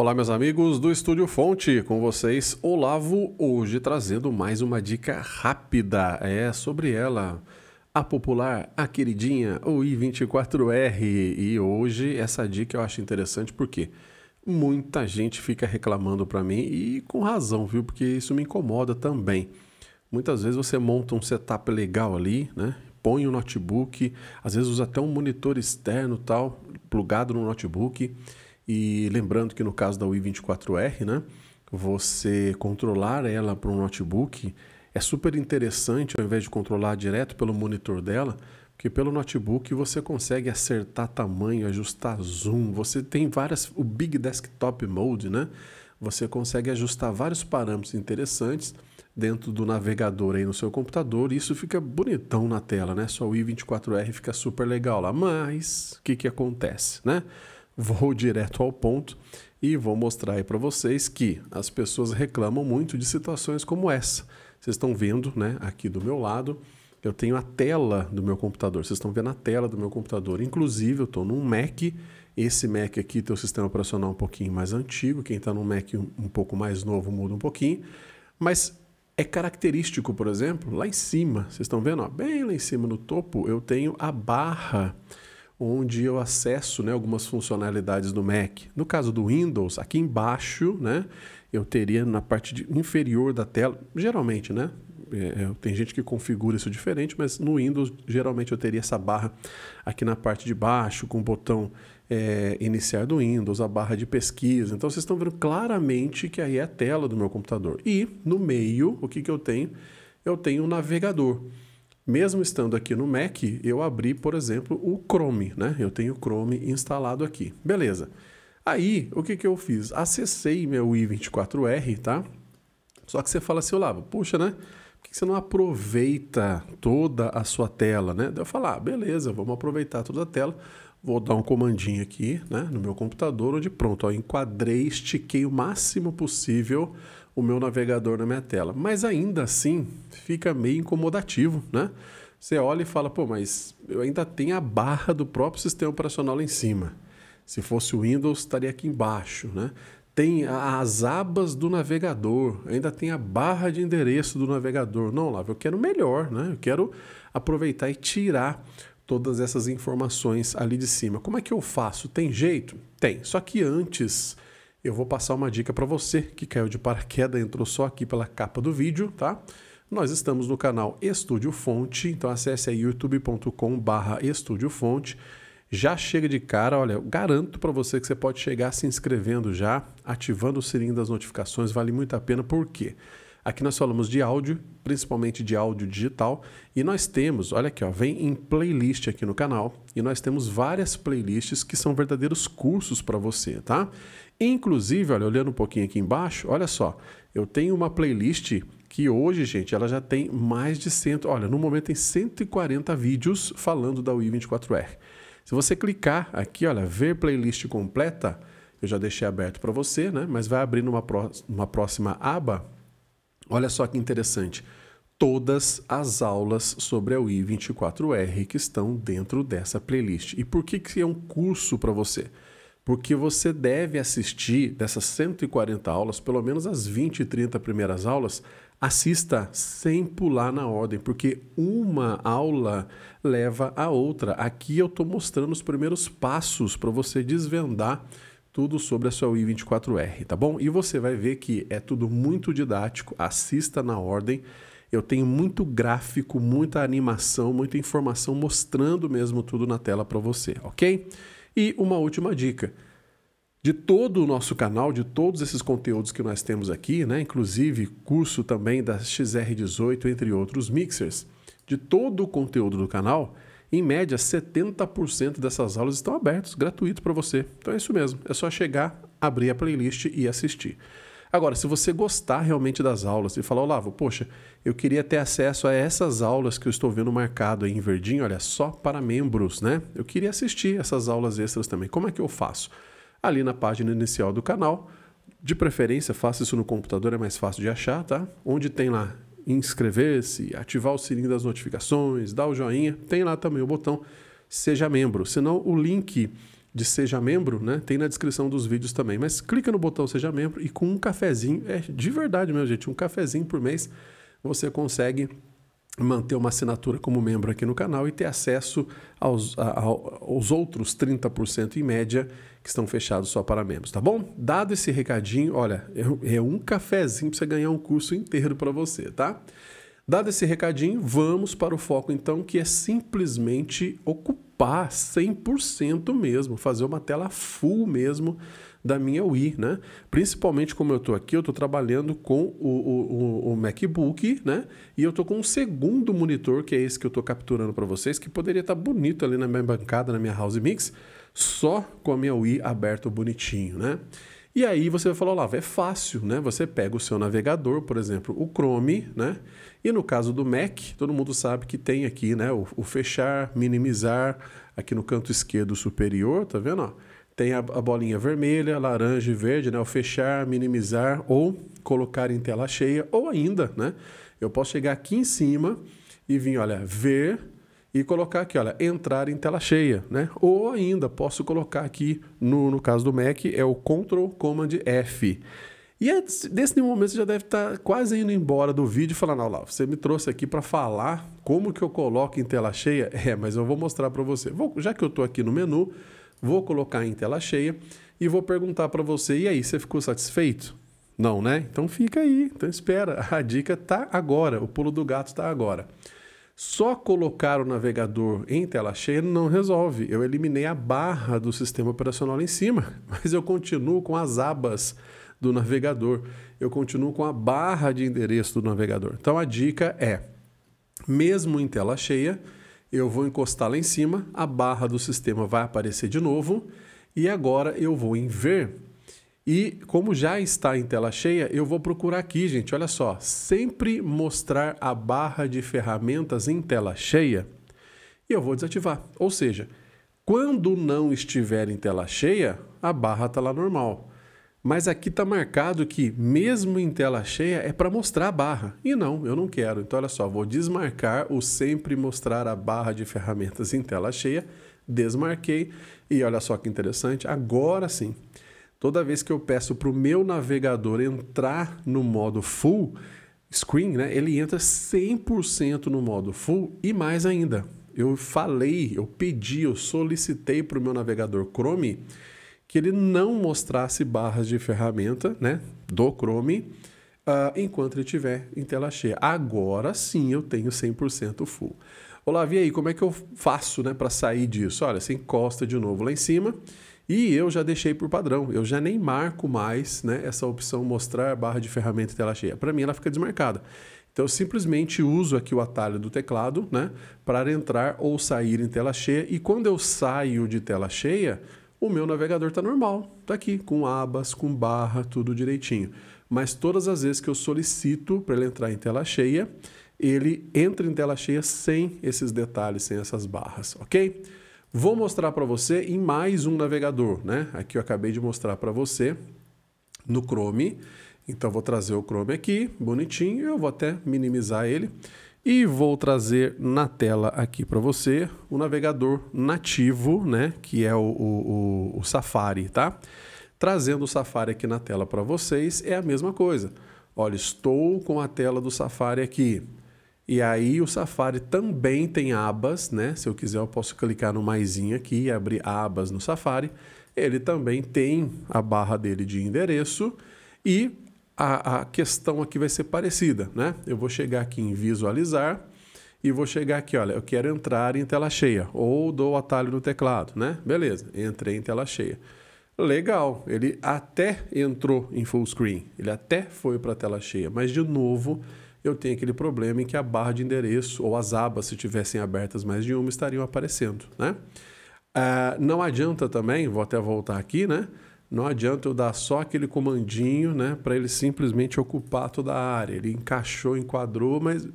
Olá, meus amigos do Estúdio Fonte, com vocês, Olavo, hoje trazendo mais uma dica rápida. É sobre ela, a popular, a queridinha, o i24R. E hoje essa dica eu acho interessante porque muita gente fica reclamando para mim e com razão, viu? Porque isso me incomoda também. Muitas vezes você monta um setup legal ali, né? Põe o um notebook, às vezes usa até um monitor externo tal, plugado no notebook e lembrando que no caso da Wii 24R, né, você controlar ela para um notebook é super interessante ao invés de controlar direto pelo monitor dela, porque pelo notebook você consegue acertar tamanho, ajustar zoom, você tem várias o Big Desktop Mode, né? Você consegue ajustar vários parâmetros interessantes dentro do navegador aí no seu computador, e isso fica bonitão na tela, né? Só o i24R fica super legal lá, mas o que que acontece, né? vou direto ao ponto e vou mostrar aí para vocês que as pessoas reclamam muito de situações como essa. Vocês estão vendo, né, aqui do meu lado, eu tenho a tela do meu computador. Vocês estão vendo a tela do meu computador. Inclusive, eu estou num Mac. Esse Mac aqui tem o sistema operacional um pouquinho mais antigo. Quem está num Mac um pouco mais novo muda um pouquinho. Mas é característico, por exemplo, lá em cima. Vocês estão vendo? Ó, bem lá em cima no topo, eu tenho a barra onde eu acesso né, algumas funcionalidades do Mac. No caso do Windows, aqui embaixo, né, eu teria na parte de, inferior da tela, geralmente, né? É, é, tem gente que configura isso diferente, mas no Windows geralmente eu teria essa barra aqui na parte de baixo, com o botão é, iniciar do Windows, a barra de pesquisa. Então vocês estão vendo claramente que aí é a tela do meu computador. E no meio, o que, que eu tenho? Eu tenho um navegador. Mesmo estando aqui no Mac, eu abri, por exemplo, o Chrome, né? Eu tenho o Chrome instalado aqui. Beleza. Aí, o que, que eu fiz? Acessei meu i24R, tá? Só que você fala assim, Olavo, puxa, né? Por que você não aproveita toda a sua tela, né? Daí eu falar, ah, beleza, vamos aproveitar toda a tela. Vou dar um comandinho aqui, né, no meu computador, onde pronto, ó, enquadrei, estiquei o máximo possível o meu navegador na minha tela. Mas ainda assim, fica meio incomodativo, né? Você olha e fala, pô, mas eu ainda tenho a barra do próprio sistema operacional lá em cima. Se fosse o Windows, estaria aqui embaixo, né? Tem as abas do navegador, ainda tem a barra de endereço do navegador. Não, Lava, eu quero melhor, né? Eu quero aproveitar e tirar todas essas informações ali de cima. Como é que eu faço? Tem jeito? Tem. Só que antes eu vou passar uma dica para você que caiu de paraquedas, entrou só aqui pela capa do vídeo, tá? Nós estamos no canal Estúdio Fonte, então acesse aí youtube.com/barra Estúdio Fonte. Já chega de cara, olha, garanto para você que você pode chegar se inscrevendo já, ativando o sininho das notificações, vale muito a pena, por quê? Porque Aqui nós falamos de áudio, principalmente de áudio digital, e nós temos, olha aqui, ó, vem em playlist aqui no canal, e nós temos várias playlists que são verdadeiros cursos para você, tá? Inclusive, olha, olhando um pouquinho aqui embaixo, olha só, eu tenho uma playlist que hoje, gente, ela já tem mais de 100, olha, no momento tem 140 vídeos falando da UI 24R. Se você clicar aqui, olha, ver playlist completa, eu já deixei aberto para você, né? Mas vai abrir numa, próxima aba Olha só que interessante. Todas as aulas sobre a UI 24R que estão dentro dessa playlist. E por que, que é um curso para você? Porque você deve assistir dessas 140 aulas, pelo menos as 20 e 30 primeiras aulas, assista sem pular na ordem, porque uma aula leva a outra. Aqui eu estou mostrando os primeiros passos para você desvendar tudo sobre a sua UI 24R, tá bom? E você vai ver que é tudo muito didático, assista na ordem. Eu tenho muito gráfico, muita animação, muita informação mostrando mesmo tudo na tela para você, ok? E uma última dica. De todo o nosso canal, de todos esses conteúdos que nós temos aqui, né? inclusive curso também da XR18, entre outros mixers, de todo o conteúdo do canal, em média, 70% dessas aulas estão abertas, gratuito para você. Então é isso mesmo, é só chegar, abrir a playlist e assistir. Agora, se você gostar realmente das aulas e falar, Olavo, poxa, eu queria ter acesso a essas aulas que eu estou vendo marcado aí em verdinho, olha, só para membros, né? Eu queria assistir essas aulas extras também. Como é que eu faço? Ali na página inicial do canal, de preferência, faça isso no computador, é mais fácil de achar, tá? Onde tem lá inscrever-se, ativar o sininho das notificações, dar o joinha. Tem lá também o botão Seja Membro. Senão, o link de Seja Membro né, tem na descrição dos vídeos também. Mas clica no botão Seja Membro e com um cafezinho, é de verdade mesmo, gente, um cafezinho por mês, você consegue manter uma assinatura como membro aqui no canal e ter acesso aos, a, aos outros 30% em média que estão fechados só para membros, tá bom? Dado esse recadinho, olha, é, é um cafezinho para você ganhar um curso inteiro para você, tá? Dado esse recadinho, vamos para o foco então, que é simplesmente ocupar upar 100% mesmo, fazer uma tela full mesmo da minha UI, né? Principalmente como eu estou aqui, eu estou trabalhando com o, o, o, MacBook, né? E eu estou com um segundo monitor, que é esse que eu estou capturando para vocês, que poderia estar tá bonito ali na minha bancada, na minha House Mix, só com a minha UI aberta bonitinho, né? E aí você vai falar, Olavo, é fácil, né? Você pega o seu navegador, por exemplo, o Chrome, né? E no caso do Mac, todo mundo sabe que tem aqui né, o, o fechar, minimizar, aqui no canto esquerdo superior, tá vendo? Ó? Tem a, a, bolinha vermelha, laranja e verde, né? O fechar, minimizar ou colocar em tela cheia, ou ainda, né? Eu posso chegar aqui em cima e vir, olha, ver e colocar aqui, olha, entrar em tela cheia, né? Ou ainda posso colocar aqui, no, no caso do Mac, é o Ctrl Command F. E é, desse momento você já deve estar tá quase indo embora do vídeo falando, olha lá, você me trouxe aqui para falar como que eu coloco em tela cheia. É, mas eu vou mostrar para você. Vou, já que eu estou aqui no menu, vou colocar em tela cheia e vou perguntar para você, e aí, você ficou satisfeito? Não, né? Então fica aí, então espera. A dica está agora, o pulo do gato está agora. Só colocar o navegador em tela cheia não resolve. Eu eliminei a barra do sistema operacional em cima, mas eu continuo com as abas do navegador. Eu continuo com a barra de endereço do navegador. Então a dica é: mesmo em tela cheia, eu vou encostar lá em cima, a barra do sistema vai aparecer de novo e agora eu vou em ver. E como já está em tela cheia, eu vou procurar aqui, gente. Olha só, sempre mostrar a barra de ferramentas em tela cheia e eu vou desativar. Ou seja, quando não estiver em tela cheia, a barra está lá normal. Mas aqui está marcado que, mesmo em tela cheia, é para mostrar a barra. E não, eu não quero. Então, olha só, vou desmarcar o sempre mostrar a barra de ferramentas em tela cheia. Desmarquei. E olha só que interessante, agora sim, toda vez que eu peço para o meu navegador entrar no modo full screen, né, ele entra 100% no modo full e mais ainda. Eu falei, eu pedi, eu solicitei para o meu navegador Chrome que ele não mostrasse barras de ferramenta né, do Chrome uh, enquanto ele estiver em tela cheia. Agora sim eu tenho 100% full. Olá, vi aí, como é que eu faço né, para sair disso? Olha, você encosta de novo lá em cima e eu já deixei por padrão, eu já nem marco mais né, essa opção mostrar barra de ferramenta em tela cheia. Para mim ela fica desmarcada. Então eu simplesmente uso aqui o atalho do teclado né, para entrar ou sair em tela cheia. E quando eu saio de tela cheia, o meu navegador está normal, está aqui, com abas, com barra, tudo direitinho. Mas todas as vezes que eu solicito para ele entrar em tela cheia, ele entra em tela cheia sem esses detalhes, sem essas barras, ok? Vou mostrar para você em mais um navegador, né? Aqui eu acabei de mostrar para você no Chrome. Então vou trazer o Chrome aqui, bonitinho, eu vou até minimizar ele. E vou trazer na tela aqui para você o navegador nativo, né? Que é o, o, o Safari, tá? Trazendo o Safari aqui na tela para vocês é a mesma coisa. Olha, estou com a tela do Safari aqui. E aí o Safari também tem abas, né? Se eu quiser eu posso clicar no mais aqui e abrir abas no Safari. Ele também tem a barra dele de endereço e a, a questão aqui vai ser parecida, né? Eu vou chegar aqui em visualizar e vou chegar aqui, olha, eu quero entrar em tela cheia ou dou atalho no teclado, né? Beleza, entrei em tela cheia. Legal, ele até entrou em full screen, ele até foi para a tela cheia, mas de novo eu tenho aquele problema em que a barra de endereço ou as abas, se tivessem abertas mais de uma, estariam aparecendo, né? Ah, não adianta também, vou até voltar aqui, né? Não adianta eu dar só aquele comandinho né, para ele simplesmente ocupar toda a área. Ele encaixou, enquadrou, mas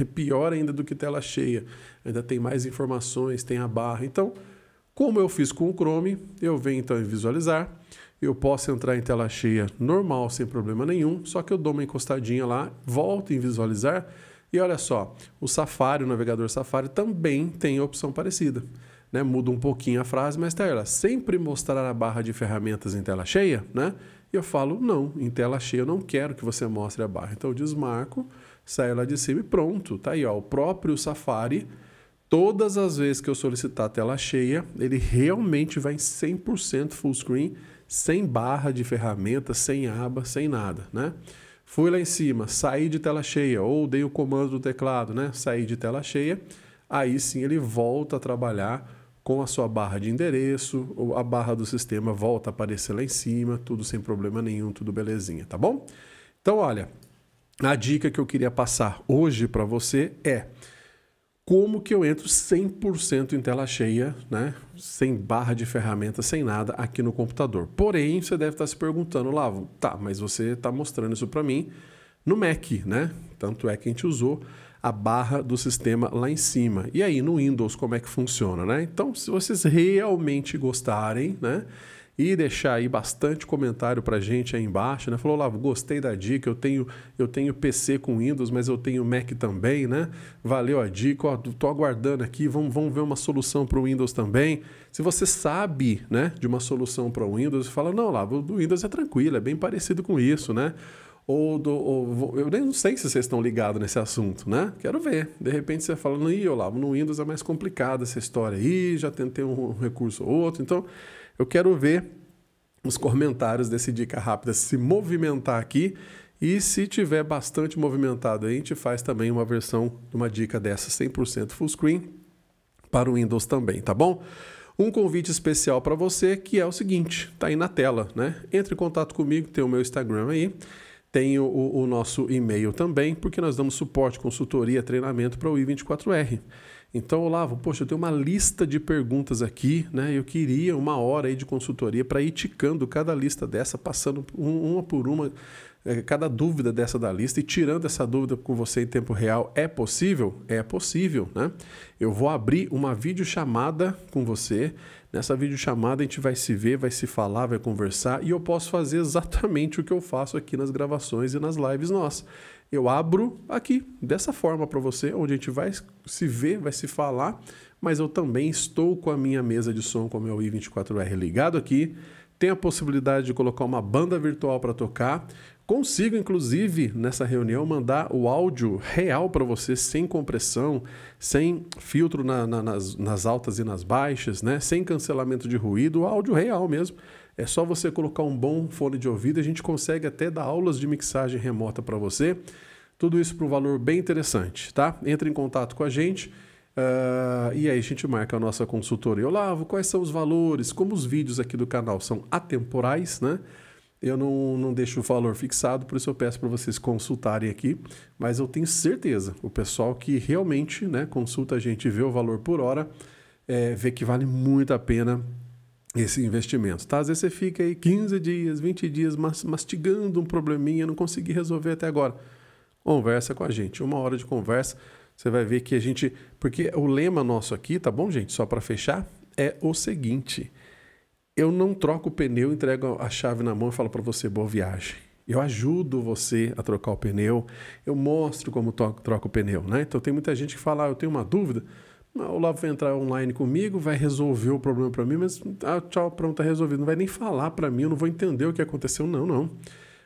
é pior ainda do que tela cheia. Ainda tem mais informações, tem a barra. Então, como eu fiz com o Chrome, eu venho então em visualizar. Eu posso entrar em tela cheia normal, sem problema nenhum, só que eu dou uma encostadinha lá, volto em visualizar. E olha só, o Safari, o navegador Safari também tem a opção parecida né? Muda um pouquinho a frase, mas tá ela sempre mostrar a barra de ferramentas em tela cheia, né? E eu falo, não, em tela cheia eu não quero que você mostre a barra. Então eu desmarco, saio lá de cima e pronto, tá aí, ó. O próprio Safari, todas as vezes que eu solicitar a tela cheia, ele realmente vai em 100% full screen, sem barra de ferramentas, sem aba, sem nada, né? Fui lá em cima, saí de tela cheia, ou dei o comando do teclado, né? Saí de tela cheia, aí sim ele volta a trabalhar com a sua barra de endereço, a barra do sistema volta a aparecer lá em cima, tudo sem problema nenhum, tudo belezinha, tá bom? Então, olha, a dica que eu queria passar hoje para você é como que eu entro 100% em tela cheia, né? sem barra de ferramenta, sem nada aqui no computador. Porém, você deve estar se perguntando, Lavo, tá, mas você está mostrando isso para mim no Mac, né? Tanto é que a gente usou a barra do sistema lá em cima. E aí no Windows como é que funciona, né? Então, se vocês realmente gostarem, né? E deixar aí bastante comentário para gente aí embaixo, né? Falou lá, gostei da dica, eu tenho eu tenho PC com Windows, mas eu tenho Mac também, né? Valeu a dica, ó, tô aguardando aqui, vamos, vamos ver uma solução para o Windows também. Se você sabe, né, de uma solução para o Windows, fala, não, lá, o Windows é tranquilo, é bem parecido com isso, né? Ou, do, ou eu nem sei se vocês estão ligados nesse assunto, né? Quero ver. De repente você falando, ih, Olavo, no Windows é mais complicado essa história aí, já tentei um recurso ou outro. Então, eu quero ver os comentários desse Dica Rápida se movimentar aqui. E se tiver bastante movimentado, a gente faz também uma versão, uma dica dessa 100% full screen para o Windows também, tá bom? um convite especial para você que é o seguinte, tá aí na tela, né? Entre em contato comigo, tem o meu Instagram aí. Tem o, o nosso e-mail também, porque nós damos suporte, consultoria, treinamento para o I24R. Então, Olavo, poxa, eu tenho uma lista de perguntas aqui, né? Eu queria uma hora aí de consultoria para ir ticando cada lista dessa, passando uma por uma, é, cada dúvida dessa da lista e tirando essa dúvida com você em tempo real. É possível? É possível, né? Eu vou abrir uma videochamada com você Nessa videochamada a gente vai se ver, vai se falar, vai conversar e eu posso fazer exatamente o que eu faço aqui nas gravações e nas lives nossas. Eu abro aqui, dessa forma para você, onde a gente vai se ver, vai se falar mas eu também estou com a minha mesa de som com o meu i24R ligado aqui. Tenho a possibilidade de colocar uma banda virtual para tocar. Consigo, inclusive, nessa reunião, mandar o áudio real para você, sem compressão, sem filtro na, na, nas, nas, altas e nas baixas, né? sem cancelamento de ruído, áudio real mesmo. É só você colocar um bom fone de ouvido, a gente consegue até dar aulas de mixagem remota para você. Tudo isso para um valor bem interessante, tá? Entre em contato com a gente. Uh, e aí a gente marca a nossa consultoria. Olavo, quais são os valores? Como os vídeos aqui do canal são atemporais, né? Eu não, não deixo o valor fixado, por isso eu peço para vocês consultarem aqui. Mas eu tenho certeza, o pessoal que realmente né, consulta a gente vê o valor por hora, é, vê que vale muito a pena esse investimento. Tá? Às vezes você fica aí 15 dias, 20 dias mastigando um probleminha, não consegui resolver até agora. Conversa com a gente, uma hora de conversa você vai ver que a gente. Porque o lema nosso aqui, tá bom, gente? Só para fechar, é o seguinte: eu não troco o pneu, entrego a chave na mão e falo para você boa viagem. Eu ajudo você a trocar o pneu, eu mostro como troca o pneu, né? Então tem muita gente que fala, ah, eu tenho uma dúvida, o Lavo vai entrar online comigo, vai resolver o problema para mim, mas ah, tchau, pronto, está resolvido. Não vai nem falar para mim, eu não vou entender o que aconteceu, não, não.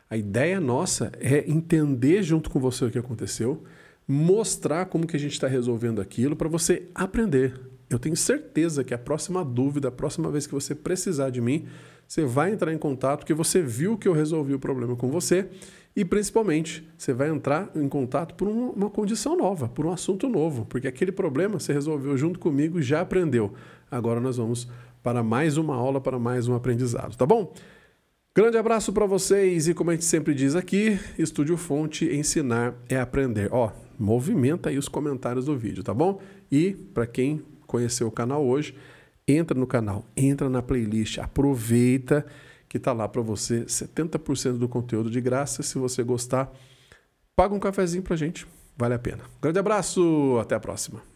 A ideia nossa é entender junto com você o que aconteceu, mostrar como que a gente está resolvendo aquilo para você aprender. Eu tenho certeza que a próxima dúvida, a próxima vez que você precisar de mim, você vai entrar em contato porque você viu que eu resolvi o problema com você e principalmente você vai entrar em contato por uma condição nova, por um assunto novo, porque aquele problema você resolveu junto comigo, e já aprendeu. Agora nós vamos para mais uma aula, para mais um aprendizado, tá bom? Grande abraço para vocês e como a gente sempre diz aqui, Estúdio Fonte, ensinar é aprender. Ó, movimenta aí os comentários do vídeo, tá bom? E para quem conheceu o canal hoje, entra no canal, entra na playlist, aproveita que tá lá para você 70% do conteúdo de graça. Se você gostar, paga um cafezinho pra gente, vale a pena. Grande abraço, até a próxima.